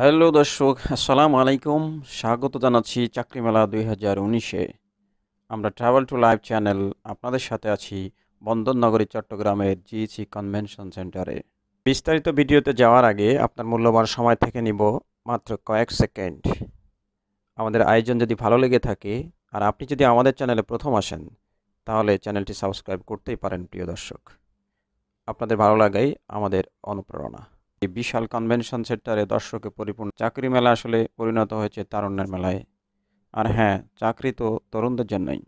hello দর্শক আসসালামু আলাইকুম স্বাগত জানাচ্ছি চাকরি মেলা দুই হাজার উনিশে আমরা ট্রাভেল টু লাইভ চ্যানেল আপনাদের সাথে আছি বন্দরনগরী চট্টগ্রামের জিইসি কনভেনশন সেন্টারে বিস্তারিত ভিডিওতে যাওয়ার আগে আপনার মূল্যবান সময় থেকে নিব মাত্র কয়েক সেকেন্ড আমাদের আয়োজন যদি ভালো লেগে থাকে আর আপনি যদি আমাদের চ্যানেলে প্রথম আসেন তাহলে চ্যানেলটি সাবস্ক্রাইব করতেই পারেন প্রিয় দর্শক আপনাদের ভালো লাগাই আমাদের অনুপ্রেরণা এই বিশাল কনভেনশন সেন্টারে দর্শকে পরিপূর্ণ চাকরি মেলা আসলে পরিণত হয়েছে তারুণ্যের মেলায় আর হ্যাঁ চাকরি তো তরুণদের জন্যই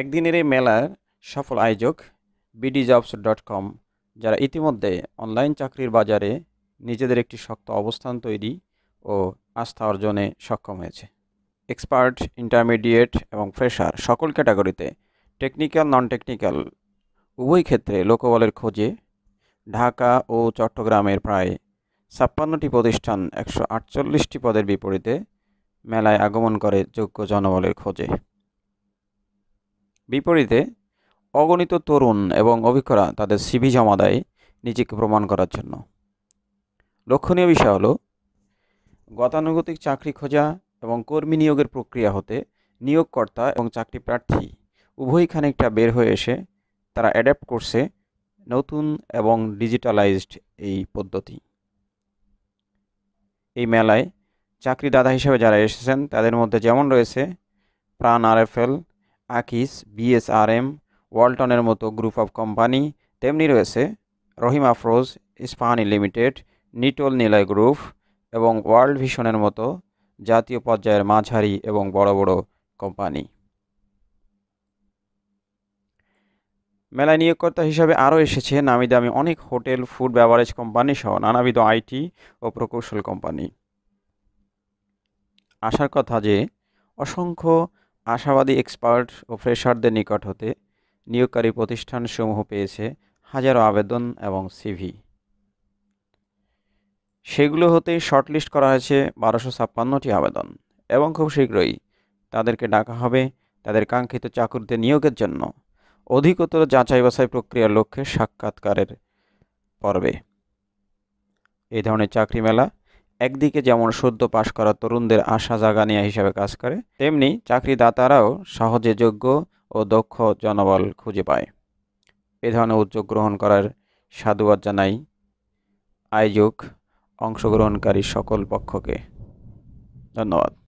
একদিনের এই মেলার সফল আয়োজক জবস ডট কম যারা ইতিমধ্যে অনলাইন চাকরির বাজারে নিজেদের একটি শক্ত অবস্থান তৈরি ও আস্থা অর্জনে সক্ষম হয়েছে এক্সপার্ট ইন্টারমিডিয়েট এবং ফ্রেশার সকল ক্যাটাগরিতে টেকনিক্যাল নন টেকনিক্যাল উভয় ক্ষেত্রে লোকবলের খোঁজে ঢাকা ও চট্টগ্রামের প্রায় ছাপ্পান্নটি প্রতিষ্ঠান একশো আটচল্লিশটি পদের বিপরীতে মেলায় আগমন করে যোগ্য জনবলের খোঁজে বিপরীতে অগণিত তরুণ এবং অভিজ্ঞরা তাদের সিভি জমা দেয় নিজেকে প্রমাণ করার জন্য লক্ষণীয় বিষয় হল গতানুগতিক চাকরি খোঁজা এবং কর্মী নিয়োগের প্রক্রিয়া হতে নিয়োগকর্তা এবং চাকরি প্রার্থী উভয়খানিকটা বের হয়ে এসে তারা অ্যাডাপ্ট করছে নতুন এবং ডিজিটালাইজড এই পদ্ধতি এই মেলায় চাকরিদাতা হিসেবে যারা এসেছেন তাদের মধ্যে যেমন রয়েছে প্রাণ আরএফএল আকিস বিএসআরএম ওয়ালটনের মতো গ্রুপ অফ কোম্পানি তেমনি রয়েছে রহিম আফরোজ ইস্পাহানি লিমিটেড নিটল নিলয় গ্রুপ এবং ওয়ার্ল্ড ভিশনের মতো জাতীয় পর্যায়ের মাঝারি এবং বড় বড় কোম্পানি মেলায় নিয়োগকর্তা হিসাবে আরও এসেছে নামি দামি অনেক হোটেল ফুড ব্যাভারেজ কোম্পানি সহ নানাবিধ আইটি ও প্রকৌশল কোম্পানি আশার কথা যে অসংখ্য আশাবাদী এক্সপার্ট ও ফ্রেশারদের নিকট হতে নিয়োগকারী প্রতিষ্ঠানসমূহ পেয়েছে হাজারো আবেদন এবং সিভি সেগুলো হতে শর্টলিস্ট করা হয়েছে বারোশো ছাপ্পান্নটি আবেদন এবং খুব শীঘ্রই তাদেরকে ডাকা হবে তাদের কাঙ্ক্ষিত চাকুরিতে নিয়োগের জন্য অধিকতর যাচাই বাছাই প্রক্রিয়ার লক্ষ্যে সাক্ষাৎকারের পর্বে এই ধরনের চাকরি মেলা একদিকে যেমন সদ্য পাশ করা তরুণদের আশা জাগানিয়া হিসাবে কাজ করে তেমনি চাকরিদাতারাও সহজে যোগ্য ও দক্ষ জনবল খুঁজে পায় এ ধরনের উদ্যোগ গ্রহণ করার সাধুবাদ জানাই আয়োজক অংশগ্রহণকারী সকল পক্ষকে ধন্যবাদ